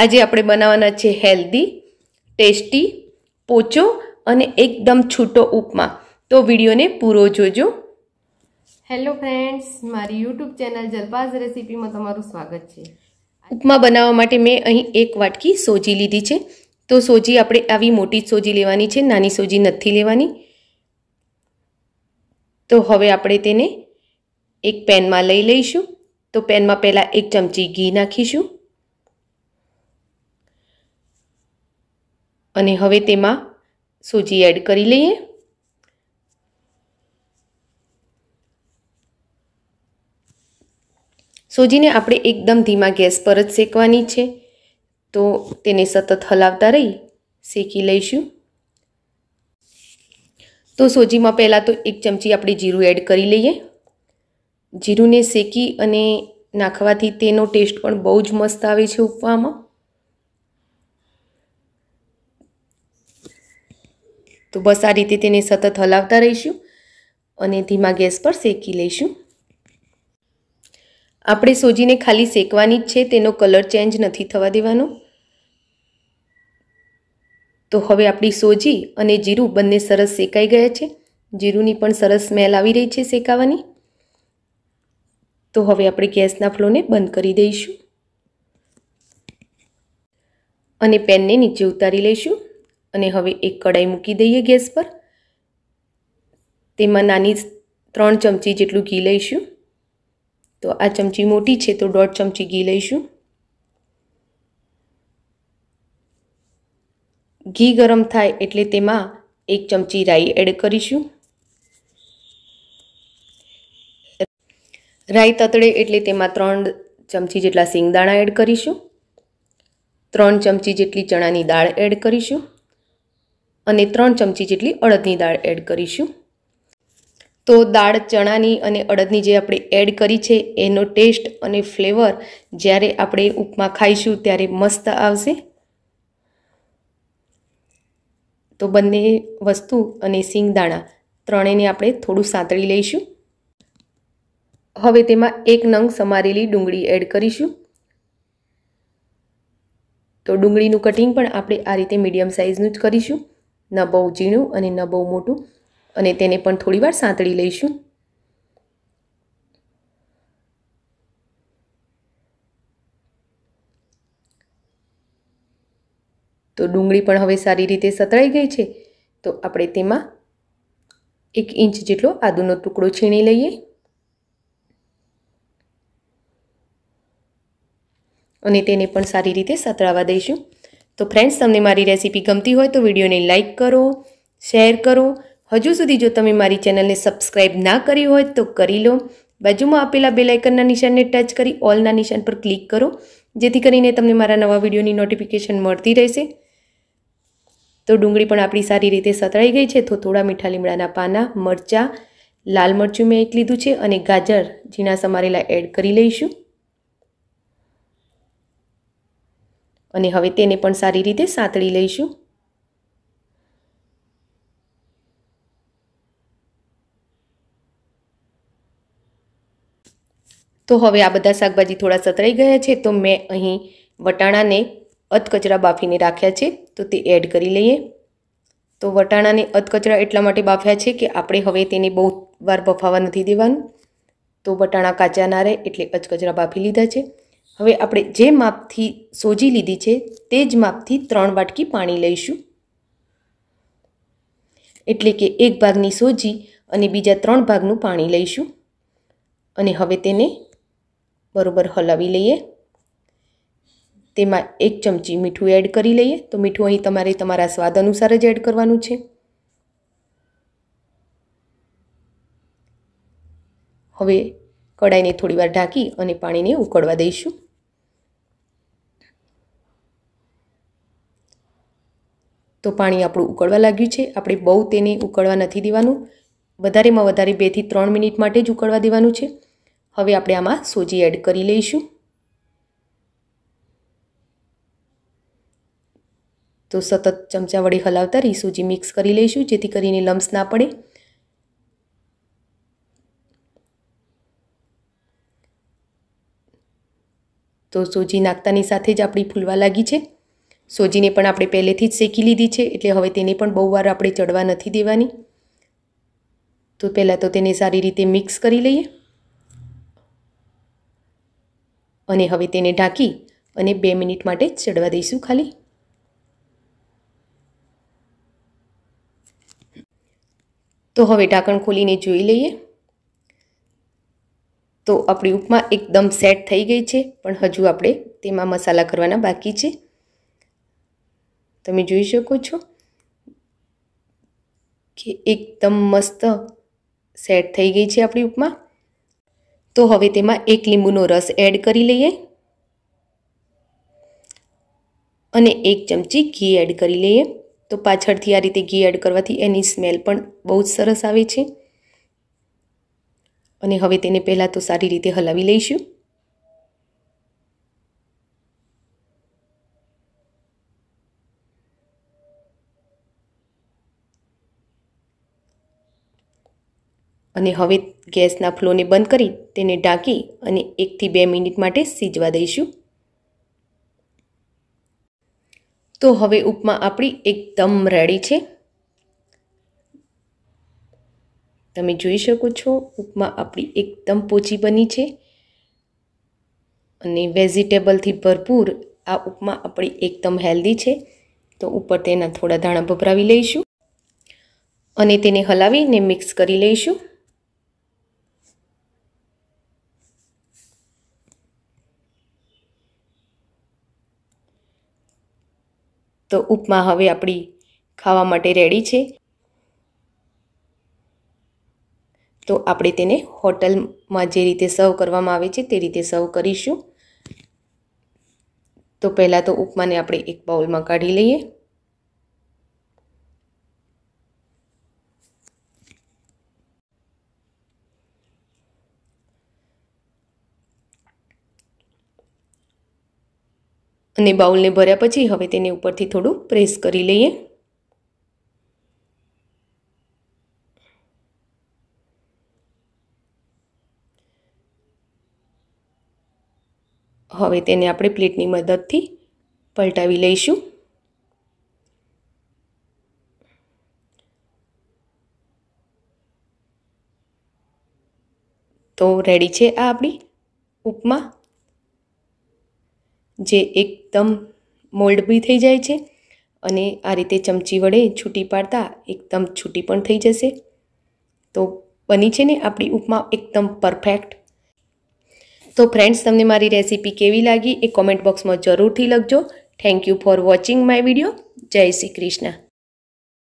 આજે આપણે બનાવવાના છે હેલ્ધી ટેસ્ટી પોચો અને એકદમ છૂટો ઉપમા તો વિડીયોને પૂરો જોજો હેલો ફ્રેન્ડ્સ મારી યુટ્યુબ ચેનલ જલપાઝ રેસીપીમાં તમારું સ્વાગત છે ઉપમા બનાવવા માટે મેં અહીં એક વાટકી સોજી લીધી છે તો સોજી આપણે આવી મોટી સોજી લેવાની છે નાની સોજી નથી લેવાની તો હવે આપણે તેને એક પેનમાં લઈ લઈશું તો પેનમાં પહેલાં એક ચમચી ઘી નાખીશું અને હવે તેમાં સૂજી એડ કરી લઈએ સૂજીને આપણે એકદમ ધીમા ગેસ પર જ શેકવાની છે તો તેને સતત હલાવતા રહી શેકી લઈશું તો સોજીમાં પહેલાં તો એક ચમચી આપણે જીરું એડ કરી લઈએ જીરુંને શેકી અને નાખવાથી તેનો ટેસ્ટ પણ બહુ જ મસ્ત આવે છે ઉપવામાં તો બસ આ રીતે તેને સતત હલાવતા રહીશું અને ધીમા ગેસ પર શેકી લઈશું આપણે સોજીને ખાલી શેકવાની જ છે તેનો કલર ચેન્જ નથી થવા દેવાનો તો હવે આપણી સોજી અને જીરું બંને સરસ શેકાઈ ગયા છે જીરુંની પણ સરસ સ્મેલ આવી રહી છે શેકાવાની તો હવે આપણે ગેસના ફ્લોને બંધ કરી દઈશું અને પેનને નીચે ઉતારી લઈશું અને હવે એક કઢાઈ મૂકી દઈએ ગેસ પર તેમાં નાની ત્રણ ચમચી જેટલું ઘી લઈશું તો આ ચમચી મોટી છે તો દોઢ ચમચી ઘી લઈશું ઘી ગરમ થાય એટલે તેમાં એક ચમચી રાઈ એડ કરીશું રાઈ તતડે એટલે તેમાં ત્રણ ચમચી જેટલા સિંગદાણા એડ કરીશું ત્રણ ચમચી જેટલી ચણાની દાળ એડ કરીશું અને ત્રણ ચમચી જેટલી અડદની દાળ એડ કરીશું તો દાળ ચણાની અને અડદની જે આપણે એડ કરી છે એનો ટેસ્ટ અને ફ્લેવર જ્યારે આપણે ઉપમા ખાઈશું ત્યારે મસ્ત આવશે તો બંને વસ્તુ અને સિંગ દાણા ત્રણેને આપણે થોડું સાંતળી લઈશું હવે તેમાં એક નંગ સમારેલી ડુંગળી એડ કરીશું તો ડુંગળીનું કટિંગ પણ આપણે આ રીતે મીડિયમ સાઇઝનું જ કરીશું ન બહુ ઝીણું અને ન બહુ મોટું અને તેને પણ થોડીવાર સાંતળી લઈશું તો ડુંગળી પણ હવે સારી રીતે સતળાઈ ગઈ છે તો આપણે તેમાં એક ઇંચ જેટલો આદુનો ટુકડો છીણી લઈએ અને તેને પણ સારી રીતે સતળાવા દઈશું તો ફ્રેન્ડ્સ તમને મારી રેસીપી ગમતી હોય તો વિડીયોને લાઇક કરો શેર કરો હજુ સુધી જો તમે મારી ચેનલને સબસ્ક્રાઇબ ના કરી હોય તો કરી લો બાજુમાં આપેલા બેલાઇકનના નિશાનને ટચ કરી ઓલના નિશાન પર ક્લિક કરો જેથી કરીને તમને મારા નવા વિડીયોની નોટિફિકેશન મળતી રહેશે તો ડુંગળી પણ આપણી સારી રીતે સતળાઈ ગઈ છે તો થોડા મીઠા લીમડાના પાના મરચાં લાલ મરચું મેં એક લીધું છે અને ગાજર ઝીણા સમારેલા એડ કરી લઈશું અને હવે તેને પણ સારી રીતે સાંતળી લઈશું તો હવે આ બધા શાકભાજી થોડા સતરાઈ ગયા છે તો મેં અહીં વટાણાને અધકચરા બાફીને રાખ્યા છે તો તે એડ કરી લઈએ તો વટાણાને અધકચરા એટલા માટે બાફ્યા છે કે આપણે હવે તેને બહુ વાર બફાવા નથી દેવાનું તો વટાણા કાચા ના રહે એટલે અચકચરા બાફી લીધા છે હવે આપણે જે માપથી સોજી લીધી છે તે જ માપથી ત્રણ વાટકી પાણી લઈશું એટલે કે એક ભાગની સોજી અને બીજા ત્રણ ભાગનું પાણી લઈશું અને હવે તેને બરોબર હલાવી લઈએ તેમાં એક ચમચી મીઠું એડ કરી લઈએ તો મીઠું અહીં તમારે તમારા સ્વાદ અનુસાર જ એડ કરવાનું છે હવે કડાઈને થોડીવાર ઢાંકી અને પાણીને ઉકળવા દઈશું તો પાણી આપણું ઉકળવા લાગ્યું છે આપણે બહુ તેને ઉકળવા નથી દેવાનું વધારેમાં વધારે બેથી ત્રણ મિનિટ માટે જ ઉકળવા દેવાનું છે હવે આપણે આમાં સોજી એડ કરી લઈશું તો સતત ચમચા વડે હલાવતા રહી સૂજી મિક્સ કરી લઈશું જેથી કરીને લમ્સ ના પડે તો સૂજી નાખતાની સાથે જ આપણી ફૂલવા લાગી છે સોજીને પણ આપણે પહેલેથી જ શેકી લીધી છે એટલે હવે તેને પણ બહુ વાર આપણે ચડવા નથી દેવાની તો પહેલાં તો તેને સારી રીતે મિક્સ કરી લઈએ અને હવે તેને ઢાંકી અને બે મિનિટ માટે ચડવા દઈશું ખાલી તો હવે ઢાંકણ ખોલીને જોઈ લઈએ તો આપણી ઉપમા એકદમ સેટ થઈ ગઈ છે પણ હજુ આપણે તેમાં મસાલા કરવાના બાકી છે તમે જોઈ શકો છો કે એકદમ મસ્ત સેટ થઈ ગઈ છે આપણી ઉપમા તો હવે તેમાં એક લીંબુનો રસ એડ કરી લઈએ અને એક ચમચી ઘી એડ કરી લઈએ તો પાછળથી આ રીતે ઘી એડ કરવાથી એની સ્મેલ પણ બહુ જ સરસ આવે છે અને હવે તેને પહેલાં તો સારી રીતે હલાવી લઈશું અને હવે ગેસના ફ્લોને બંધ કરી તેને ઢાંકી અને એકથી બે મિનિટ માટે સીજવા દઈશું તો હવે ઉપમા આપણી એકદમ રેડી છે તમે જોઈ શકો છો ઉપમા આપણી એકદમ પોચી બની છે અને વેજીટેબલથી ભરપૂર આ ઉપમા આપણી એકદમ હેલ્ધી છે તો ઉપર તેના થોડા ધાણા ભભરાવી લઈશું અને તેને હલાવીને મિક્સ કરી લઈશું તો ઉપમા હવે આપણી ખાવા માટે રેડી છે તો આપણે તેને હોટલમાં જે રીતે સર્વ કરવામાં આવે છે તે રીતે સર્વ કરીશું તો પહેલાં તો ઉપમાને આપણે એક બાઉલમાં કાઢી લઈએ અને બાઉલને ભર્યા પછી હવે તેને ઉપરથી થોડું પ્રેસ કરી લઈએ હવે તેને આપણે પ્લેટની મદદથી પલટાવી લઈશું તો રેડી છે આ આપણી ઉપમા જે એકદમ મોલ્ડ બી થઈ જાય છે અને આ રીતે ચમચી વડે છૂટી પાડતા એકદમ છૂટી પણ થઈ જશે તો બની છે ને આપણી ઉપમા એકદમ પરફેક્ટ તો ફ્રેન્ડ્સ તમને મારી રેસીપી કેવી લાગી એ કોમેન્ટ બોક્સમાં જરૂરથી લખજો thank you for watching my video જય શ્રી કૃષ્ણ